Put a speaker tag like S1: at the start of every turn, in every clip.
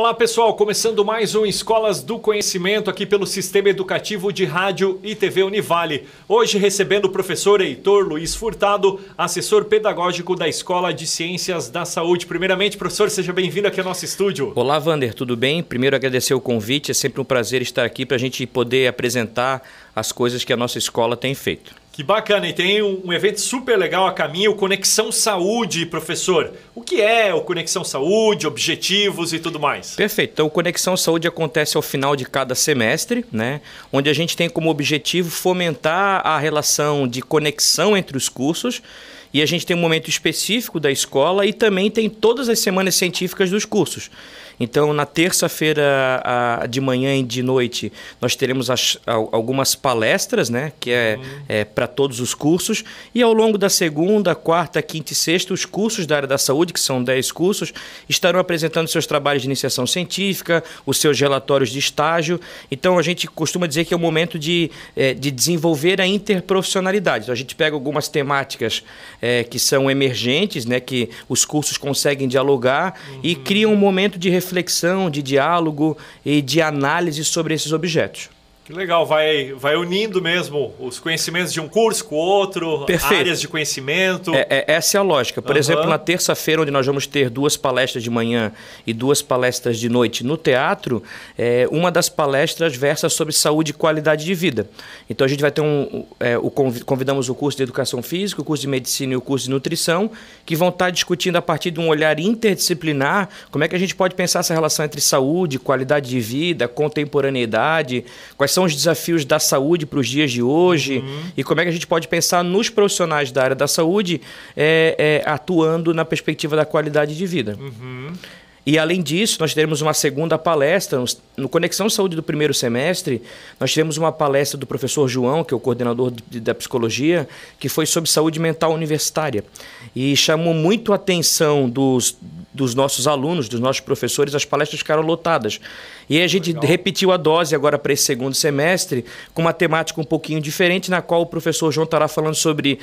S1: Olá pessoal, começando mais um Escolas do Conhecimento aqui pelo Sistema Educativo de Rádio e TV Univale. Hoje recebendo o professor Heitor Luiz Furtado, assessor pedagógico da Escola de Ciências da Saúde.
S2: Primeiramente, professor, seja bem-vindo aqui ao nosso estúdio. Olá, Vander, tudo bem? Primeiro agradecer o convite, é sempre um prazer estar aqui para a gente poder apresentar as coisas que a nossa escola tem feito. Que bacana,
S1: e tem um evento super legal a caminho, o Conexão Saúde, professor.
S2: O que é
S1: o Conexão Saúde, objetivos e tudo mais?
S2: Perfeito. Então, o Conexão Saúde acontece ao final de cada semestre, né? Onde a gente tem como objetivo fomentar a relação de conexão entre os cursos. E a gente tem um momento específico da escola e também tem todas as semanas científicas dos cursos. Então, na terça-feira de manhã e de noite, nós teremos as, algumas palestras, né? Que é, uhum. é para todos os cursos. E ao longo da segunda, quarta, quinta e sexta, os cursos da área da saúde, que são 10 cursos, estarão apresentando seus trabalhos de iniciação científica, os seus relatórios de estágio. Então, a gente costuma dizer que é o momento de, é, de desenvolver a interprofissionalidade. Então, a gente pega algumas temáticas é, que são emergentes, né? Que os cursos conseguem dialogar uhum. e cria um momento de reflexão reflexão, de diálogo e de análise sobre esses objetos.
S1: Que legal, vai, vai unindo mesmo os conhecimentos de um curso com o outro, Perfeito. áreas de
S2: conhecimento. É, é, essa é a lógica. Por uhum. exemplo, na terça-feira, onde nós vamos ter duas palestras de manhã e duas palestras de noite no teatro, é, uma das palestras versa sobre saúde e qualidade de vida. Então a gente vai ter um. o, é, convidamos o curso de educação física, o curso de medicina e o curso de nutrição, que vão estar discutindo a partir de um olhar interdisciplinar como é que a gente pode pensar essa relação entre saúde, qualidade de vida, contemporaneidade, quais são são os desafios da saúde para os dias de hoje uhum. e como é que a gente pode pensar nos profissionais da área da saúde é, é, atuando na perspectiva da qualidade de vida. Uhum. E além disso, nós teremos uma segunda palestra no Conexão Saúde do primeiro semestre. Nós tivemos uma palestra do professor João, que é o coordenador de, da psicologia, que foi sobre saúde mental universitária e chamou muito a atenção dos, dos nossos alunos, dos nossos professores, as palestras ficaram lotadas. E a gente Legal. repetiu a dose agora para esse segundo semestre, com uma temática um pouquinho diferente, na qual o professor João estará falando sobre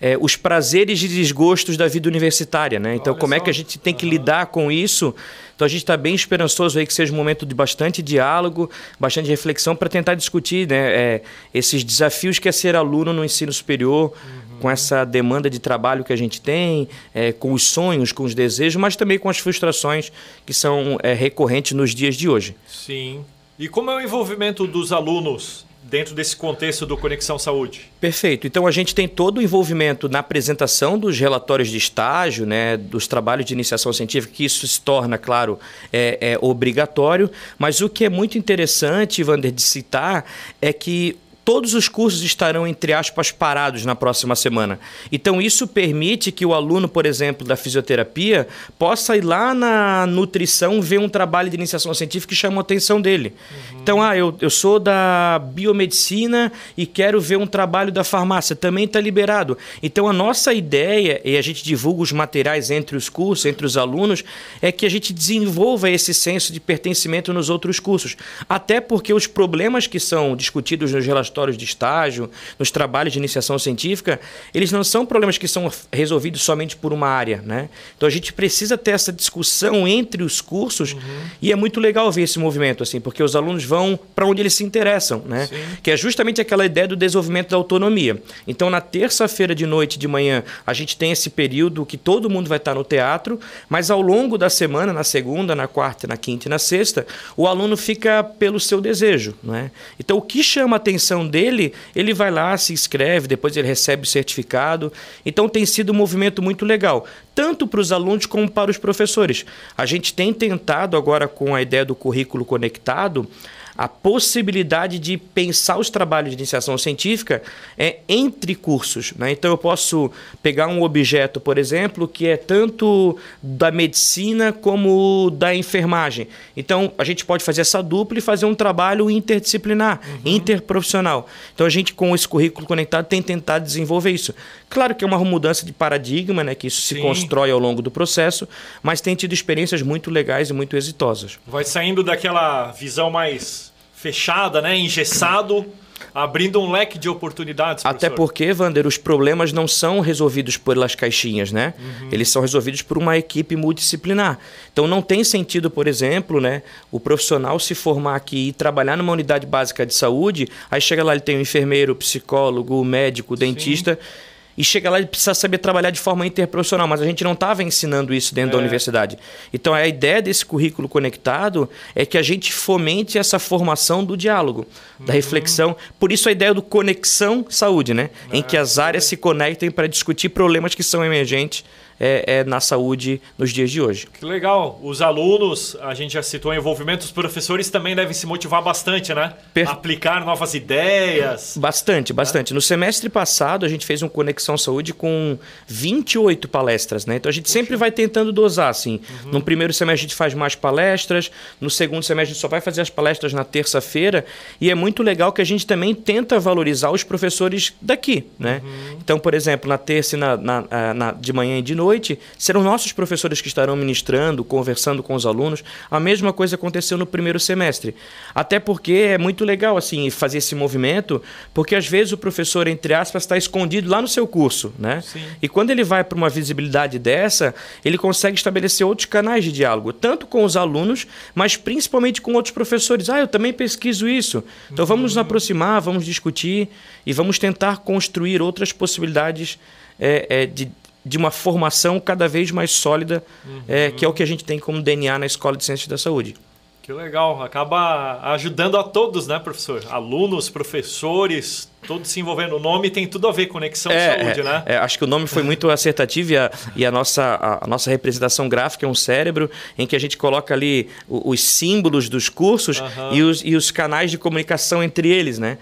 S2: é, os prazeres e desgostos da vida universitária, né? Então, Olha como é só. é que a gente tem que uhum. lidar com isso? Então, a gente está bem esperançoso aí que seja um momento de bastante diálogo, bastante reflexão para tentar discutir né, é, esses desafios que é ser aluno no ensino superior, uhum com essa demanda de trabalho que a gente tem, é, com os sonhos, com os desejos, mas também com as frustrações que são é, recorrentes nos dias de hoje.
S1: Sim. E como é o envolvimento dos alunos dentro desse contexto do Conexão Saúde.
S2: Perfeito. Então a gente tem todo o envolvimento na apresentação dos relatórios de estágio, né, dos trabalhos de iniciação científica, que isso se torna, claro, é, é obrigatório. Mas o que é muito interessante, Vander, de citar é que todos os cursos estarão, entre aspas, parados na próxima semana. Então, isso permite que o aluno, por exemplo, da fisioterapia, possa ir lá na nutrição ver um trabalho de iniciação científica que chama a atenção dele. Uhum. Então, ah, eu, eu sou da biomedicina e quero ver um trabalho da farmácia. Também está liberado. Então, a nossa ideia, e a gente divulga os materiais entre os cursos, entre os alunos, é que a gente desenvolva esse senso de pertencimento nos outros cursos. Até porque os problemas que são discutidos nos relatórios de estágio, nos trabalhos de iniciação científica, eles não são problemas que são resolvidos somente por uma área. Né? Então a gente precisa ter essa discussão entre os cursos uhum. e é muito legal ver esse movimento, assim, porque os alunos vão para onde eles se interessam, né? que é justamente aquela ideia do desenvolvimento da autonomia. Então na terça-feira de noite de manhã a gente tem esse período que todo mundo vai estar no teatro, mas ao longo da semana, na segunda, na quarta, na quinta e na sexta, o aluno fica pelo seu desejo. Né? Então o que chama a atenção dele, ele vai lá, se inscreve, depois ele recebe o certificado. Então tem sido um movimento muito legal tanto para os alunos como para os professores. A gente tem tentado agora com a ideia do currículo conectado a possibilidade de pensar os trabalhos de iniciação científica é entre cursos. Né? Então eu posso pegar um objeto, por exemplo, que é tanto da medicina como da enfermagem. Então a gente pode fazer essa dupla e fazer um trabalho interdisciplinar, uhum. interprofissional. Então a gente com esse currículo conectado tem tentado desenvolver isso. Claro que é uma mudança de paradigma, né? Que isso Sim. se constrói constrói ao longo do processo, mas tem tido experiências muito legais e muito exitosas.
S1: Vai saindo daquela visão mais
S2: fechada, né? engessado abrindo um leque de oportunidades. Professor. Até porque, Vander, os problemas não são resolvidos pelas caixinhas, né? Uhum. Eles são resolvidos por uma equipe multidisciplinar. Então não tem sentido, por exemplo, né, o profissional se formar aqui e trabalhar numa unidade básica de saúde, aí chega lá ele tem o um enfermeiro, psicólogo, médico, dentista. Sim e chega lá e precisa saber trabalhar de forma interprofissional, mas a gente não estava ensinando isso dentro é. da universidade. Então a ideia desse currículo conectado é que a gente fomente essa formação do diálogo, uhum. da reflexão. Por isso a ideia do conexão saúde, né? em ah, que as áreas é. se conectem para discutir problemas que são emergentes é, é, na saúde nos dias de hoje.
S1: Que legal. Os alunos, a gente já citou o envolvimento, os professores também devem se motivar bastante, né? Per... Aplicar novas ideias.
S2: Bastante, né? bastante. É? No semestre passado, a gente fez um Conexão Saúde com 28 palestras, né? Então a gente sempre vai tentando dosar, assim. Uhum. No primeiro semestre a gente faz mais palestras, no segundo semestre a gente só vai fazer as palestras na terça-feira, e é muito legal que a gente também tenta valorizar os professores daqui, né? Uhum. Então, por exemplo, na terça e na, na, ah, na de manhã e de noite, noite serão nossos professores que estarão ministrando, conversando com os alunos. A mesma coisa aconteceu no primeiro semestre. Até porque é muito legal assim fazer esse movimento, porque às vezes o professor, entre aspas, está escondido lá no seu curso, né? E quando ele vai para uma visibilidade dessa, ele consegue estabelecer outros canais de diálogo, tanto com os alunos, mas principalmente com outros professores. Ah, eu também pesquiso isso. Então vamos nos aproximar, vamos discutir e vamos tentar construir outras possibilidades é, é, de de uma formação cada vez mais sólida, é, uhum. é, que é o que a gente tem como DNA na Escola de Ciências da Saúde.
S1: Que legal, acaba ajudando a todos, né, professor? Alunos, professores, todos se envolvendo. O nome tem tudo a ver, com conexão é, é saúde, é, né? É,
S2: acho que o nome foi muito acertativo e a, e a nossa, a, a, nossa representação gráfica é um cérebro em que a gente coloca ali os, os símbolos dos cursos uhum. e, os, e os canais de comunicação entre eles, né?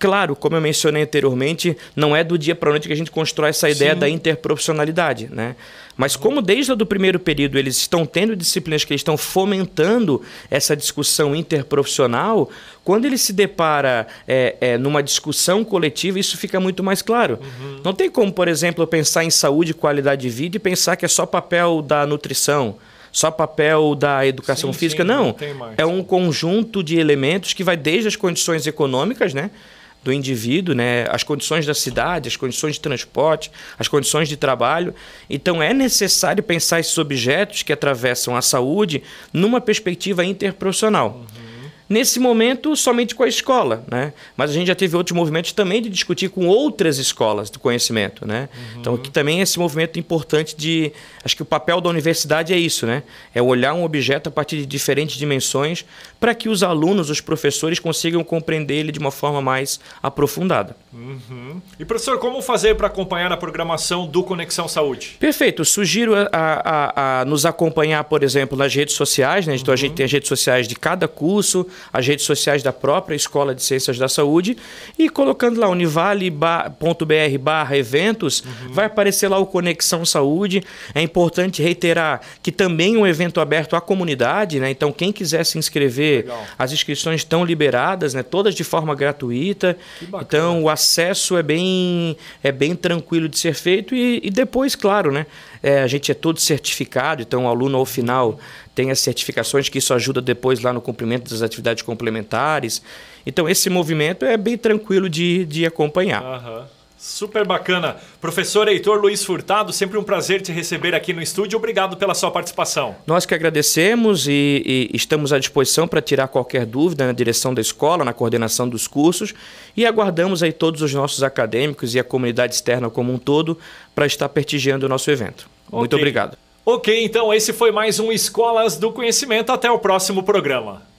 S2: Claro, como eu mencionei anteriormente, não é do dia para noite que a gente constrói essa ideia Sim. da interprofissionalidade, né? Mas como desde o primeiro período eles estão tendo disciplinas que estão fomentando essa discussão interprofissional, quando ele se depara é, é, numa discussão coletiva, isso fica muito mais claro. Uhum. Não tem como, por exemplo, pensar em saúde e qualidade de vida e pensar que é só papel da nutrição só papel da educação sim, física, sim, não. não é um conjunto de elementos que vai desde as condições econômicas, né? do indivíduo, né? as condições da cidade, as condições de transporte, as condições de trabalho. Então é necessário pensar esses objetos que atravessam a saúde numa perspectiva interprofissional. Uhum nesse momento somente com a escola, né? Mas a gente já teve outros movimentos também de discutir com outras escolas do conhecimento, né? Então, uhum. Então aqui também é esse movimento importante de, acho que o papel da universidade é isso, né? É olhar um objeto a partir de diferentes dimensões para que os alunos, os professores consigam compreender ele de uma forma mais aprofundada. Uhum.
S1: E professor, como fazer para acompanhar a programação do Conexão Saúde?
S2: Perfeito, sugiro a, a, a nos acompanhar, por exemplo, nas redes sociais, né? Então uhum. a gente uhum. tem as redes sociais de cada curso, as redes sociais da própria Escola de Ciências da Saúde e colocando lá univale.br barra eventos, uhum. vai aparecer lá o Conexão Saúde. É importante reiterar que também é um evento aberto à comunidade, né? Então quem quiser se inscrever, Legal. as inscrições estão liberadas, né? Todas de forma gratuita. Então o acesso é bem, é bem tranquilo de ser feito e, e depois, claro, né? É, a gente é todo certificado, então o aluno ao final tem as certificações que isso ajuda depois lá no cumprimento das atividades complementares. Então esse movimento é bem tranquilo de, de acompanhar. Uhum. Super bacana.
S1: Professor Heitor Luiz Furtado, sempre um prazer te receber aqui no estúdio. Obrigado pela sua participação.
S2: Nós que agradecemos e, e estamos à disposição para tirar qualquer dúvida na direção da escola, na coordenação dos cursos e aguardamos aí todos os nossos acadêmicos e a comunidade externa como um todo para estar pertigiando o nosso evento. Okay. Muito obrigado.
S1: Ok, então esse foi mais um Escolas do Conhecimento. Até o próximo programa.